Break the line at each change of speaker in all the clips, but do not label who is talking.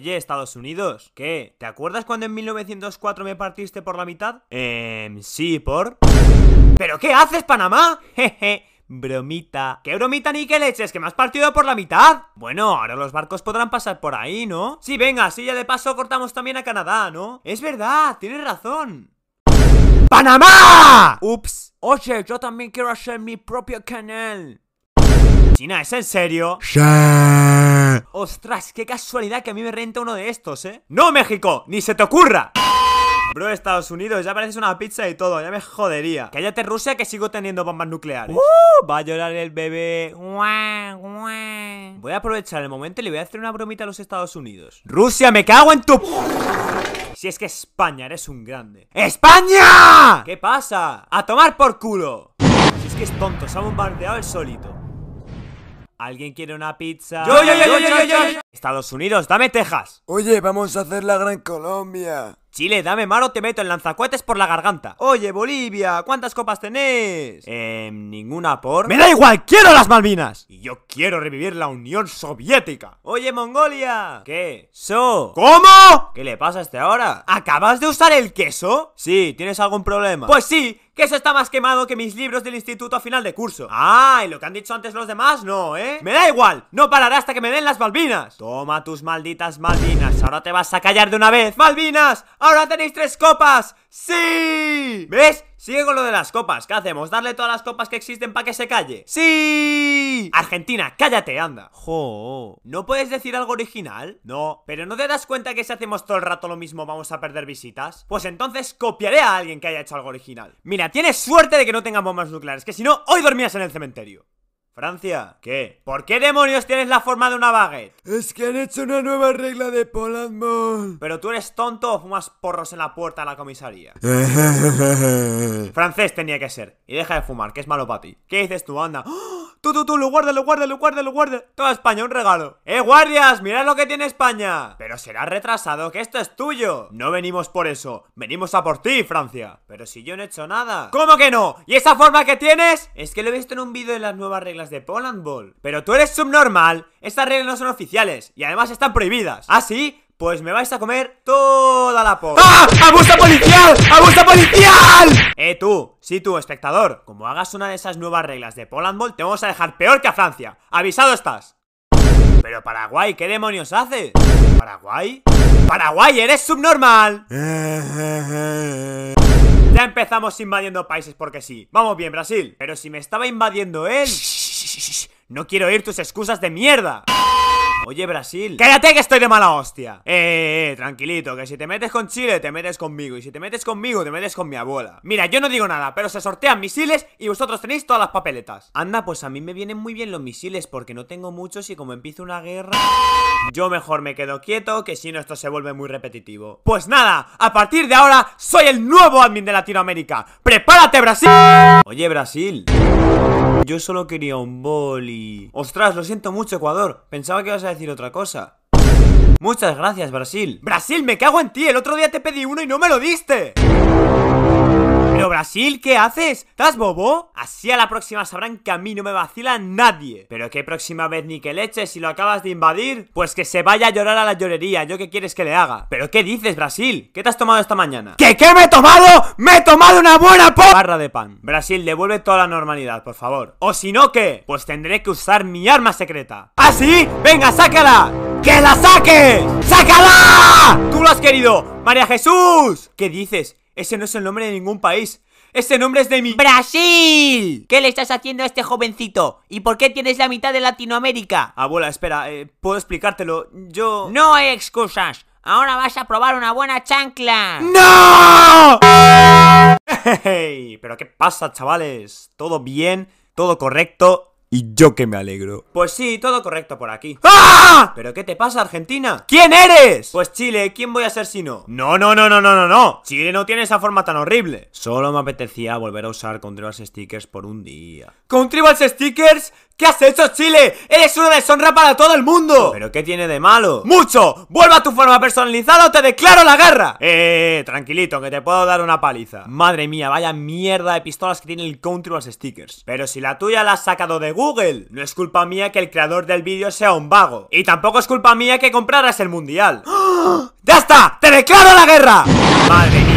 Oye, Estados Unidos, ¿qué? ¿Te acuerdas cuando en 1904 me partiste por la mitad? Eh, sí, por... ¿Pero qué haces, Panamá? Jeje. Bromita. ¿Qué bromita ni qué leches? ¿Que me has partido por la mitad? Bueno, ahora los barcos podrán pasar por ahí, ¿no? Sí, venga, si ya de paso cortamos también a Canadá, ¿no? Es verdad, tienes razón. ¡Panamá! Ups. Oye, yo también quiero hacer mi propio canal. China, ¿es en serio? Ostras, qué casualidad que a mí me renta uno de estos, ¿eh? ¡No, México! ¡Ni se te ocurra! Bro, Estados Unidos, ya pareces una pizza y todo, ya me jodería. Cállate Rusia que sigo teniendo bombas nucleares. ¡Uh! va a llorar el bebé. Voy a aprovechar el momento y le voy a hacer una bromita a los Estados Unidos. Rusia, me cago en tu... Si es que España, eres un grande. ¡España! ¿Qué pasa? ¡A tomar por culo! Si es que es tonto, se ha bombardeado el solito. ¿Alguien quiere una pizza? yo, Estados Unidos, dame Texas. Oye, vamos a hacer la Gran Colombia. Chile, dame Maro, te meto en lanzacuetes por la garganta. Oye, Bolivia, ¿cuántas copas tenés? Eh, ninguna por. ¡Me da igual! ¡Quiero las Malvinas! Y yo quiero revivir la Unión Soviética. Oye, Mongolia. ¿Qué? ¿So? ¿Cómo? ¿Qué le pasa a este ahora? ¿Acabas de usar el queso? Sí, ¿tienes algún problema? Pues sí, queso está más quemado que mis libros del instituto a final de curso. Ah, y lo que han dicho antes los demás, no, ¿eh? ¡Me da igual! ¡No parará hasta que me den las Malvinas! Toma tus malditas Malvinas, ahora te vas a callar de una vez ¡Malvinas! ¡Ahora tenéis tres copas! ¡Sí! ¿Ves? Sigue con lo de las copas, ¿qué hacemos? ¿Darle todas las copas que existen para que se calle? ¡Sí! Argentina, cállate, anda ¡Jo! ¿No puedes decir algo original? No, pero ¿no te das cuenta que si hacemos todo el rato lo mismo vamos a perder visitas? Pues entonces copiaré a alguien que haya hecho algo original Mira, tienes suerte de que no tengan bombas nucleares, que si no, hoy dormías en el cementerio Francia, ¿qué? ¿Por qué demonios tienes la forma de una baguette? Es que han hecho una nueva regla de poland ¿Pero tú eres tonto o fumas porros en la puerta de la comisaría? Francés tenía que ser. Y deja de fumar, que es malo para ti. ¿Qué dices tú, anda? ¡Ah! Tú, tú, tú, lo guarda, lo guarda, lo guarda, lo guarda. Toda España, un regalo. ¡Eh, guardias! ¡Mirad lo que tiene España! Pero será retrasado, que esto es tuyo. No venimos por eso. Venimos a por ti, Francia. Pero si yo no he hecho nada. ¿Cómo que no? ¿Y esa forma que tienes? Es que lo he visto en un vídeo de las nuevas reglas de Poland Ball. Pero tú eres subnormal. Estas reglas no son oficiales. Y además están prohibidas. Así, ah, Pues me vais a comer toda la porra ¡Ah! ¡Abuso policial! ¡Abuso policial! Eh, tú, si tú, espectador, como hagas una de esas nuevas reglas de Poland Ball, te vamos a dejar peor que a Francia. ¡Avisado estás! Pero Paraguay, ¿qué demonios hace? ¿Paraguay? ¡Paraguay, eres subnormal! Ya empezamos invadiendo países porque sí. Vamos bien, Brasil. Pero si me estaba invadiendo él... No quiero oír tus excusas de mierda. Oye, Brasil, cállate que estoy de mala hostia. Eh, eh, tranquilito, que si te metes con Chile, te metes conmigo. Y si te metes conmigo, te metes con mi abuela. Mira, yo no digo nada, pero se sortean misiles y vosotros tenéis todas las papeletas. Anda, pues a mí me vienen muy bien los misiles porque no tengo muchos y como empiezo una guerra... Yo mejor me quedo quieto, que si no esto se vuelve muy repetitivo. Pues nada, a partir de ahora soy el nuevo admin de Latinoamérica. ¡Prepárate, Brasil! Oye, Brasil. Yo solo quería un boli. Ostras, lo siento mucho, Ecuador. Pensaba que ibas a decir otra cosa. Muchas gracias, Brasil. Brasil, me cago en ti. El otro día te pedí uno y no me lo diste. Pero Brasil, ¿qué haces? ¿Estás bobo? Así a la próxima sabrán que a mí no me vacila nadie. Pero qué próxima vez ni que leches si lo acabas de invadir, pues que se vaya a llorar a la llorería, yo qué quieres que le haga. Pero ¿qué dices, Brasil? ¿Qué te has tomado esta mañana? ¿Que qué me he tomado? ¡Me he tomado una buena po barra de pan! Brasil, devuelve toda la normalidad, por favor. O si no, ¿qué? Pues tendré que usar mi arma secreta. ¿Ah, sí? ¡Venga, sácala! ¡Que la saque! ¡Sácala! ¡Tú lo has querido! ¡María Jesús! ¿Qué dices? Ese no es el nombre de ningún país. Ese nombre es de mi... ¡Brasil! ¿Qué le estás haciendo a este jovencito? ¿Y por qué tienes la mitad de Latinoamérica? Abuela, ah, espera, eh, puedo explicártelo. Yo... No hay excusas. Ahora vas a probar una buena chancla. ¡No! ¡Hey! ¿Pero qué pasa, chavales? ¿Todo bien? ¿Todo correcto? Y yo que me alegro. Pues sí, todo correcto por aquí. ¡Ah! ¿Pero qué te pasa, Argentina? ¿Quién eres? Pues Chile, ¿quién voy a ser si no? No, no, no, no, no, no, no. Chile no tiene esa forma tan horrible. Solo me apetecía volver a usar con Stickers por un día. ¿Con Stickers? ¿Qué has hecho, Chile? ¡Eres una deshonra para todo el mundo! ¿Pero qué tiene de malo? ¡Mucho! ¡Vuelva a tu forma personalizada o te declaro la guerra! Eh, eh, eh, eh, tranquilito, que te puedo dar una paliza. Madre mía, vaya mierda de pistolas que tiene el country los stickers. Pero si la tuya la has sacado de Google, no es culpa mía que el creador del vídeo sea un vago. Y tampoco es culpa mía que compraras el mundial. ¡Ah! ¡Ya está! ¡Te declaro la guerra! Madre mía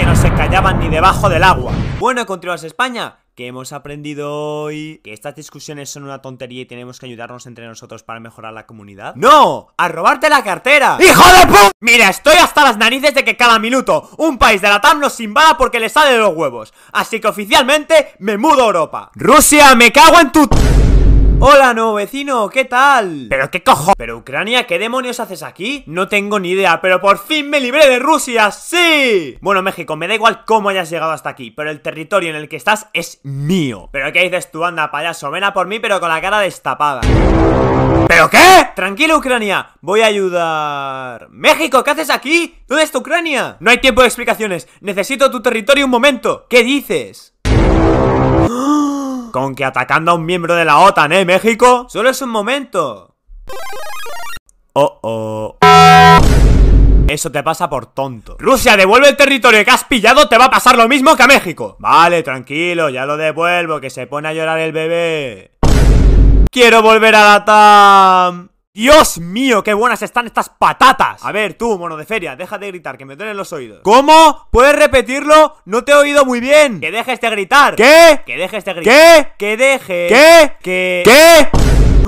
que no se callaban ni debajo del agua. Bueno, continuas España, que hemos aprendido hoy? ¿Que estas discusiones son una tontería y tenemos que ayudarnos entre nosotros para mejorar la comunidad? ¡No! ¡A robarte la cartera! ¡Hijo de pu... Mira, estoy hasta las narices de que cada minuto un país de la TAM nos invada porque le sale de los huevos. Así que oficialmente me mudo a Europa. ¡Rusia, me cago en tu... Hola, nuevo vecino, ¿qué tal? ¿Pero qué cojo? ¿Pero Ucrania? ¿Qué demonios haces aquí? No tengo ni idea, pero por fin me libré de Rusia, ¡sí! Bueno, México, me da igual cómo hayas llegado hasta aquí, pero el territorio en el que estás es mío. ¿Pero qué dices tú, anda, payaso? Ven a por mí, pero con la cara destapada. ¿Pero qué? Tranquilo, Ucrania, voy a ayudar... ¡México, qué haces aquí? ¿Dónde está Ucrania? No hay tiempo de explicaciones, necesito tu territorio un momento. ¿Qué dices? ¡Ah! Con que atacando a un miembro de la OTAN, ¿eh, México? Solo es un momento. Oh, oh. Eso te pasa por tonto. Rusia, devuelve el territorio que has pillado, te va a pasar lo mismo que a México. Vale, tranquilo, ya lo devuelvo, que se pone a llorar el bebé. Quiero volver a la TAM. Dios mío, qué buenas están estas patatas A ver, tú, mono de feria, deja de gritar, que me duelen los oídos ¿Cómo? ¿Puedes repetirlo? No te he oído muy bien Que dejes de gritar ¿Qué? Que dejes de gritar ¿Qué? Que deje ¿Qué? ¿Qué? ¿Qué?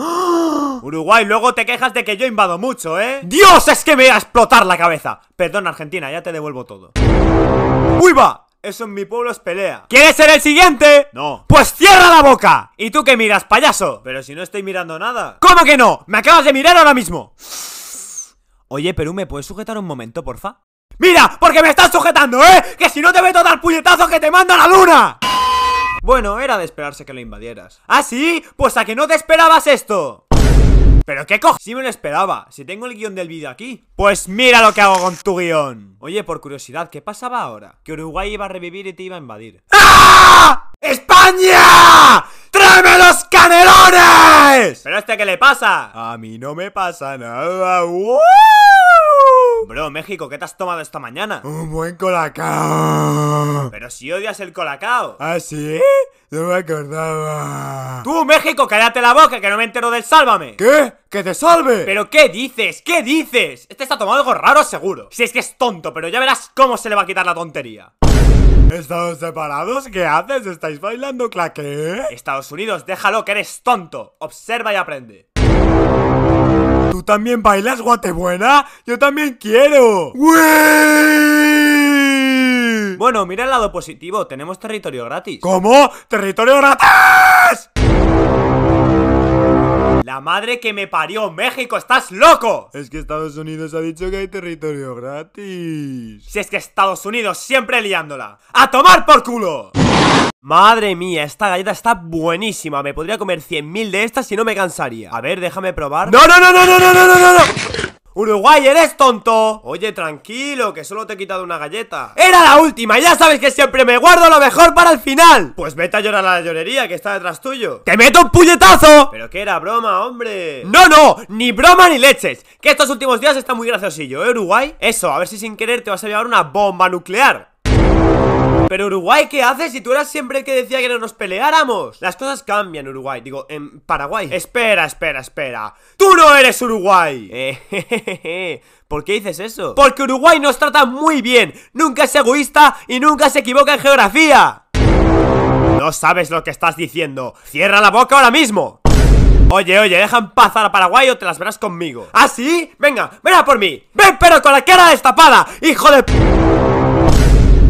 Uruguay, luego te quejas de que yo invado mucho, ¿eh? ¡Dios, es que me voy a explotar la cabeza! Perdón, Argentina, ya te devuelvo todo ¡Uy, va! Eso en mi pueblo es pelea. ¿Quieres ser el siguiente? No. Pues cierra la boca. ¿Y tú qué miras, payaso? Pero si no estoy mirando nada. ¿Cómo que no? Me acabas de mirar ahora mismo. Oye, Perú, ¿me puedes sujetar un momento, porfa? ¡Mira! ¡Porque me estás sujetando, eh! ¡Que si no te meto tal puñetazo que te mando a la luna! Bueno, era de esperarse que lo invadieras. ¿Ah, sí? Pues a que no te esperabas esto. ¿Pero qué cojones? Si me lo esperaba, si tengo el guión del vídeo aquí Pues mira lo que hago con tu guión Oye, por curiosidad, ¿qué pasaba ahora? Que Uruguay iba a revivir y te iba a invadir ¡Ah! ¡España! ¡Tráeme los canelones! ¿Pero este qué le pasa? A mí no me pasa nada Bro, México, ¿qué te has tomado esta mañana? Un buen colacao Pero si odias el colacao ¿Ah, sí? No me acordaba. Tú, México, cállate la boca, que no me entero del sálvame. ¿Qué? ¡Que te salve! ¿Pero qué dices? ¿Qué dices? Este está tomando algo raro, seguro. Si es que es tonto, pero ya verás cómo se le va a quitar la tontería. ¿Estados separados? ¿Qué haces? ¿Estáis bailando claque. Estados Unidos, déjalo que eres tonto. Observa y aprende. ¿Tú también bailas, guatebuena? ¡Yo también quiero! Bueno, mira el lado positivo, tenemos territorio gratis. ¿Cómo? ¡Territorio gratis! La madre que me parió, México, estás loco. Es que Estados Unidos ha dicho que hay territorio gratis. Si es que Estados Unidos siempre liándola. ¡A tomar por culo! Madre mía, esta galleta está buenísima. Me podría comer 100.000 de estas y no me cansaría. A ver, déjame probar. No, no, no, no, no, no, no, no, no. Uruguay, eres tonto Oye, tranquilo, que solo te he quitado una galleta ¡Era la última! ¡Ya sabes que siempre me guardo lo mejor para el final! Pues vete a llorar a la llorería, que está detrás tuyo ¡Te meto un puñetazo! Pero que era broma, hombre ¡No, no! ¡Ni broma ni leches! Que estos últimos días está muy graciosillo, ¿eh, Uruguay? Eso, a ver si sin querer te vas a llevar una bomba nuclear pero Uruguay, ¿qué haces si tú eras siempre el que decía que no nos peleáramos? Las cosas cambian, Uruguay. Digo, en Paraguay. Espera, espera, espera. ¡Tú no eres Uruguay! Eh, ¿Por qué dices eso? Porque Uruguay nos trata muy bien. Nunca es egoísta y nunca se equivoca en geografía. No sabes lo que estás diciendo. Cierra la boca ahora mismo. Oye, oye, deja en paz a Paraguay o te las verás conmigo. ¿Ah, sí? Venga, ven a por mí. Ven, pero con la cara destapada, hijo de...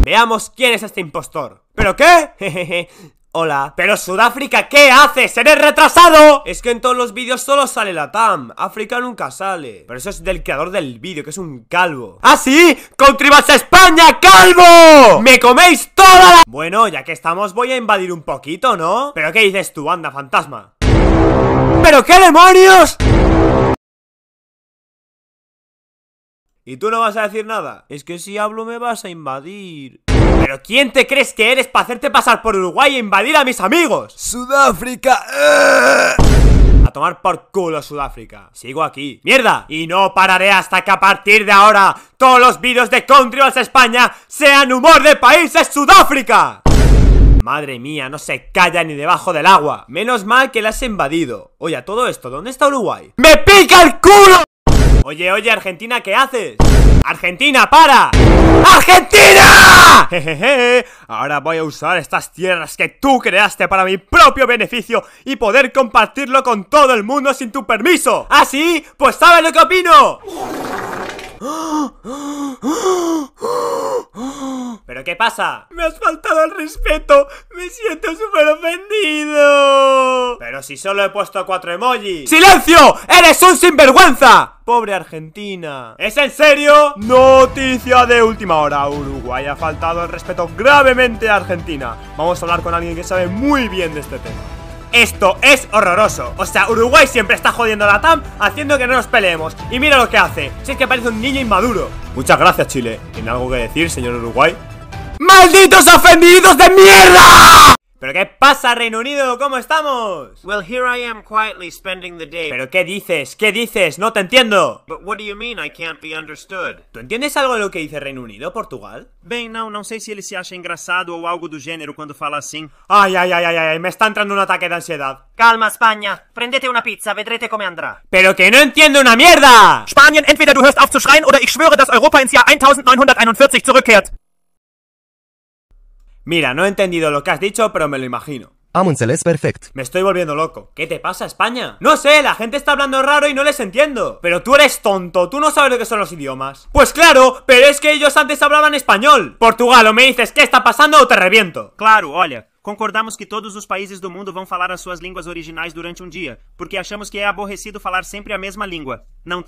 Veamos quién es este impostor. ¿Pero qué? Hola. Pero Sudáfrica, ¿qué haces? ¡Eres retrasado! Es que en todos los vídeos solo sale la TAM. África nunca sale. Pero eso es del creador del vídeo, que es un calvo. ¡Ah, sí! ¡Contribas a España, calvo! ¡Me coméis toda la... Bueno, ya que estamos voy a invadir un poquito, ¿no? ¿Pero qué dices tú, banda, fantasma? ¿Pero qué demonios? ¿Y tú no vas a decir nada? Es que si hablo me vas a invadir. ¿Pero quién te crees que eres para hacerte pasar por Uruguay e invadir a mis amigos? ¡Sudáfrica! Eh. A tomar por culo Sudáfrica. Sigo aquí. ¡Mierda! Y no pararé hasta que a partir de ahora todos los vídeos de Country a España sean humor de países Sudáfrica. Madre mía, no se calla ni debajo del agua. Menos mal que la has invadido. Oye, a todo esto, ¿dónde está Uruguay? ¡Me pica el culo! Oye, oye, Argentina, ¿qué haces? ¡Argentina, para! ¡Argentina! Jejeje. Ahora voy a usar estas tierras que tú creaste para mi propio beneficio y poder compartirlo con todo el mundo sin tu permiso. Así, ¿Ah, Pues sabes lo que opino. ¡Oh! qué pasa? ¡Me has faltado al respeto! ¡Me siento súper ofendido! ¡Pero si solo he puesto cuatro emojis! ¡Silencio! ¡Eres un sinvergüenza! Pobre Argentina. ¿Es en serio? Noticia de última hora. Uruguay ha faltado el respeto gravemente a Argentina. Vamos a hablar con alguien que sabe muy bien de este tema. Esto es horroroso. O sea, Uruguay siempre está jodiendo a la TAM haciendo que no nos peleemos. Y mira lo que hace. Si es que parece un niño inmaduro. Muchas gracias, Chile. ¿Tiene algo que decir, señor Uruguay? ¡Malditos ofendidos de mierda! ¿Pero qué pasa, Reino Unido? ¿Cómo estamos? Well, here I am quietly spending the day. ¿Pero qué dices? ¿Qué dices? No te entiendo. But what do you mean I can't be understood? ¿Tú entiendes algo de lo que dice Reino Unido, Portugal? Bem, no, no sé si él se acha engraçado o algo del género cuando fala así. Ay, ay, ay, ay, ay, me está entrando un ataque de ansiedad. Calma, España. Prendete una pizza, vedrete cómo andrá. ¡Pero que no entiendo una mierda! Spanien, entweder du hörst auf zu schreien oder ich schwöre, dass Europa ins Jahr 1941 zurückkehrt. Mira, no he entendido lo que has dicho, pero me lo imagino. Amuncel es perfecto. Me estoy volviendo loco. ¿Qué te pasa, España? No sé, la gente está hablando raro y no les entiendo. Pero tú eres tonto, tú no sabes lo que son los idiomas. Pues claro, pero es que ellos antes hablaban español. Portugal, o me dices qué está pasando o te reviento. Claro, olha, Concordamos que todos los países del mundo vão falar as sus lenguas originais durante un um día, porque achamos que é aborrecido falar siempre a mesma língua. Não